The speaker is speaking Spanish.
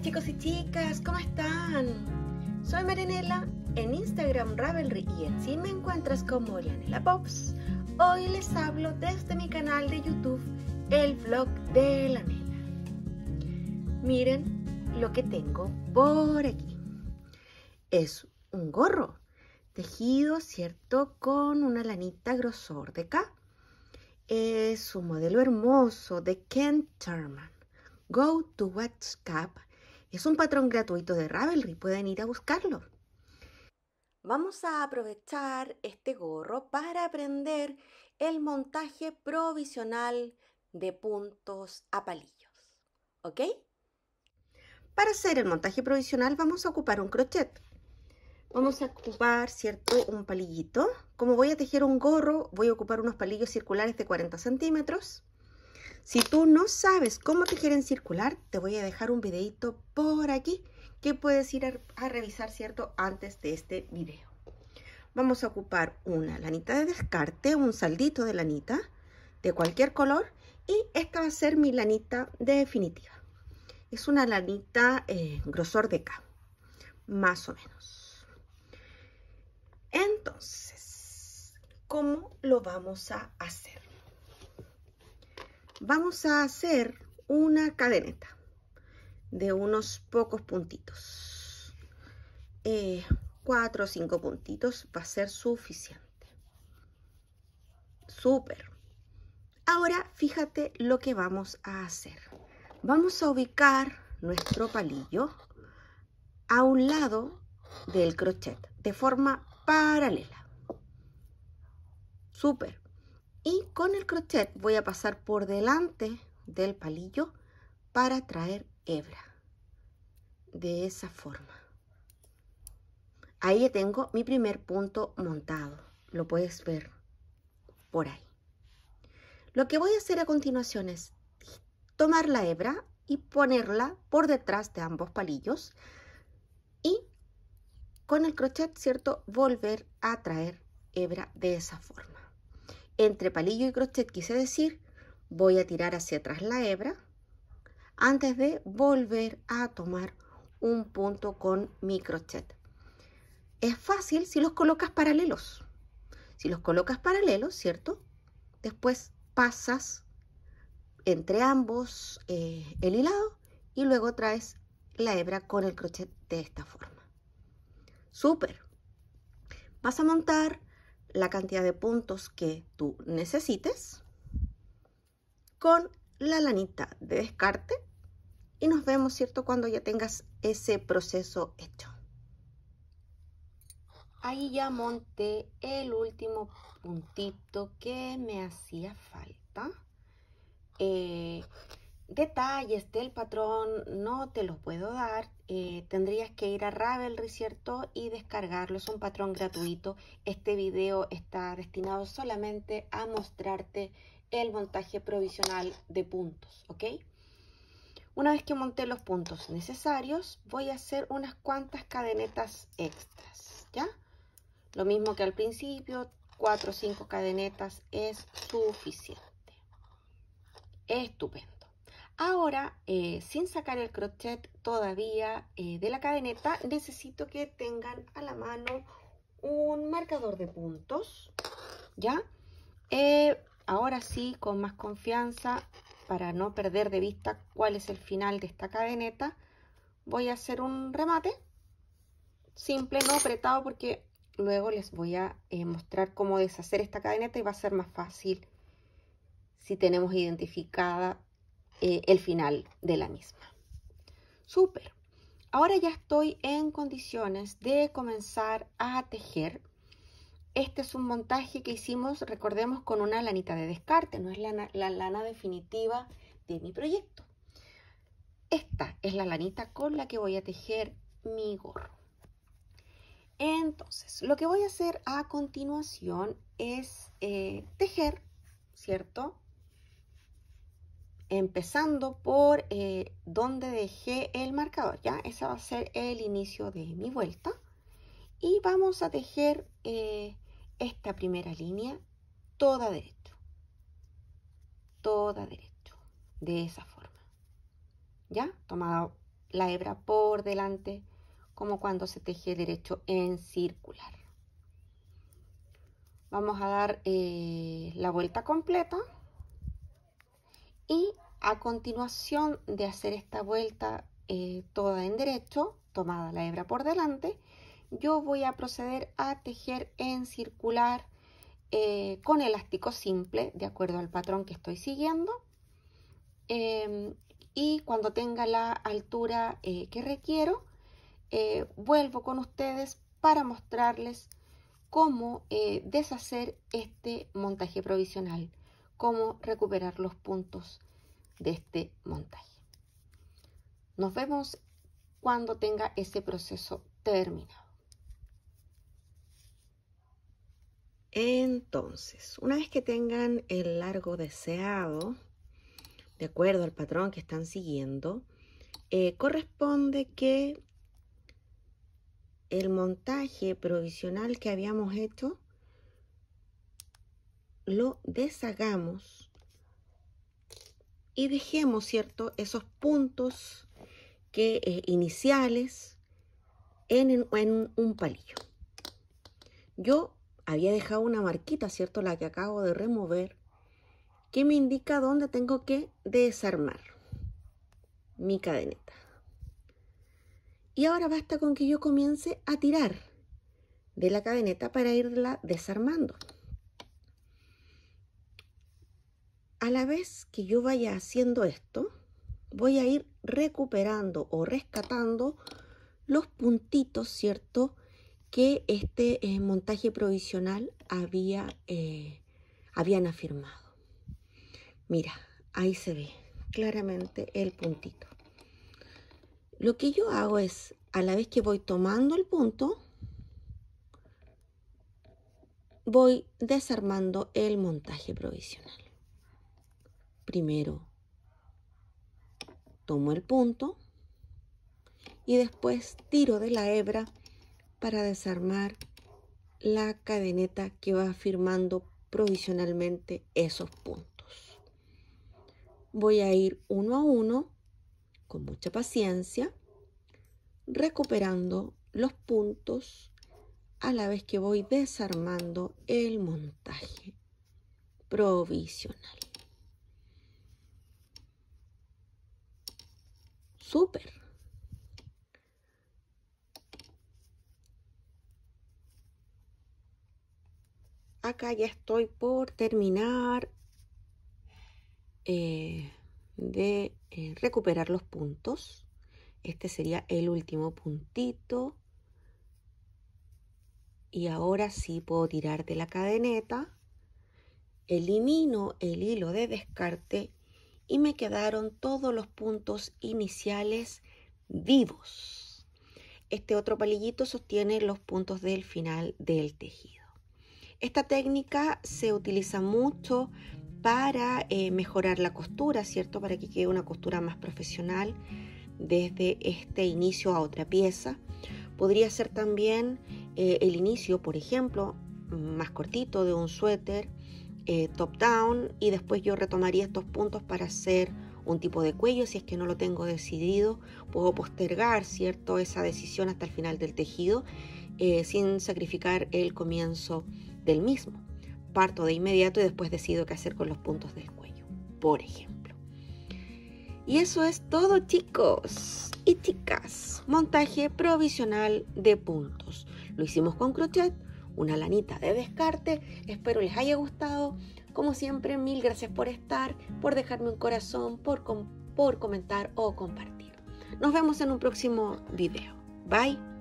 chicos y chicas, ¿cómo están? Soy Marinela en Instagram Ravelry y en me encuentras como Lanela Pops. Hoy les hablo desde mi canal de YouTube, el vlog de Lanela. Miren lo que tengo por aquí. Es un gorro tejido, ¿cierto? Con una lanita grosor de acá. Es un modelo hermoso de Ken Turman. Go to WatchCap. Es un patrón gratuito de Ravelry, pueden ir a buscarlo. Vamos a aprovechar este gorro para aprender el montaje provisional de puntos a palillos. ¿Ok? Para hacer el montaje provisional vamos a ocupar un crochet. Vamos a ocupar, ¿cierto? Un palillito. Como voy a tejer un gorro, voy a ocupar unos palillos circulares de 40 centímetros. Si tú no sabes cómo tejer en circular, te voy a dejar un videito por aquí que puedes ir a, revisar, ¿cierto? Antes de este video. Vamos a ocupar una lanita de descarte, un saldito de lanita de cualquier color y esta va a ser mi lanita definitiva. Es una lanita eh, grosor de K, más o menos. Entonces, ¿cómo lo vamos a hacer? vamos a hacer una cadeneta de unos pocos puntitos. Eh, cuatro o cinco puntitos va a ser suficiente. Súper. Ahora fíjate lo que vamos a hacer. Vamos a ubicar nuestro palillo a un lado del crochet de forma paralela. Súper y con el crochet voy a pasar por delante del palillo para traer hebra de esa forma ahí tengo mi primer punto montado lo puedes ver por ahí lo que voy a hacer a continuación es tomar la hebra y ponerla por detrás de ambos palillos y con el crochet cierto volver a traer hebra de esa forma entre palillo y crochet quise decir, voy a tirar hacia atrás la hebra antes de volver a tomar un punto con mi crochet. Es fácil si los colocas paralelos. Si los colocas paralelos, ¿cierto? Después pasas entre ambos eh, el hilado y luego traes la hebra con el crochet de esta forma. Súper. Vas a montar la cantidad de puntos que tú necesites con la lanita de descarte y nos vemos, ¿cierto? Cuando ya tengas ese proceso hecho. Ahí ya monté el último puntito que me hacía falta. Eh, detalles este, del patrón no te los puedo dar. Eh, tendrías que ir a Ravelry, ¿cierto? Y descargarlo. Es un patrón gratuito. Este video está destinado solamente a mostrarte el montaje provisional de puntos, ¿ok? Una vez que monté los puntos necesarios, voy a hacer unas cuantas cadenetas extras, ¿ya? Lo mismo que al principio, 4 o 5 cadenetas es suficiente. Estupendo. Ahora, eh, sin sacar el crochet todavía eh, de la cadeneta, necesito que tengan a la mano un marcador de puntos, ¿ya? Eh, ahora sí, con más confianza, para no perder de vista cuál es el final de esta cadeneta, voy a hacer un remate simple, no apretado, porque luego les voy a mostrar cómo deshacer esta cadeneta y va a ser más fácil si tenemos identificada eh, el final de la misma. Súper. Ahora ya estoy en condiciones de comenzar a tejer. Este es un montaje que hicimos, recordemos, con una lanita de descarte, no es la, lana definitiva de mi proyecto. Esta es la lanita con la que voy a tejer mi gorro. Entonces, lo que voy a hacer a continuación es eh, tejer, ¿cierto? empezando por eh, donde dejé el marcador, ¿ya? Ese va a ser el inicio de mi vuelta. Y vamos a tejer eh, esta primera línea toda derecho. Toda derecho. De esa forma. ¿Ya? Tomado la hebra por delante, como cuando se teje derecho en circular. Vamos a dar eh, la vuelta completa y a continuación de hacer esta vuelta eh, toda en derecho, tomada la hebra por delante, yo voy a proceder a tejer en circular eh, con elástico simple, de acuerdo al patrón que estoy siguiendo. Em, y cuando tenga la altura eh, que requiero, vuelvo con ustedes para mostrarles cómo deshacer este montaje provisional, cómo recuperar los puntos de este montaje. Nos vemos cuando tenga ese proceso terminado. Entonces, una vez que tengan el largo deseado, de acuerdo al patrón que están siguiendo, eh, corresponde que el montaje provisional que habíamos hecho lo deshagamos y dejemos, ¿cierto?, esos puntos que, eh, iniciales en, en un palillo. Yo había dejado una marquita, ¿cierto?, la que acabo de remover, que me indica dónde tengo que desarmar mi cadeneta. Y ahora basta con que yo comience a tirar de la cadeneta para irla desarmando. a la vez que yo vaya haciendo esto, voy a ir recuperando o rescatando los puntitos, ¿cierto? Que este eh, montaje provisional había, eh, habían afirmado. Mira, ahí se ve claramente el puntito. Lo que yo hago es, a la vez que voy tomando el punto, voy desarmando el montaje provisional primero tomo el punto y después tiro de la hebra para desarmar la cadeneta que va firmando provisionalmente esos puntos. Voy a ir uno a uno con mucha paciencia recuperando los puntos a la vez que voy desarmando el montaje provisional. súper. Acá ya estoy por terminar eh, de eh, recuperar los puntos. Este sería el último puntito. Y ahora sí puedo tirar de la cadeneta. Elimino el hilo de descarte y me quedaron todos los puntos iniciales vivos. Este otro palillito sostiene los puntos del final del tejido. Esta técnica se utiliza mucho para eh, mejorar la costura, ¿cierto? Para que quede una costura más profesional desde este inicio a otra pieza. Podría ser también eh, el inicio, por ejemplo, más cortito de un suéter eh, top-down y después yo retomaría estos puntos para hacer un tipo de cuello, si es que no lo tengo decidido, puedo postergar, ¿cierto?, esa decisión hasta el final del tejido eh, sin sacrificar el comienzo del mismo. Parto de inmediato y después decido qué hacer con los puntos del cuello, por ejemplo. Y eso es todo, chicos y chicas. Montaje provisional de puntos. Lo hicimos con crochet una lanita de descarte. Espero les haya gustado. Como siempre, mil gracias por estar, por dejarme un corazón, por, por comentar o compartir. Nos vemos en un próximo video. Bye.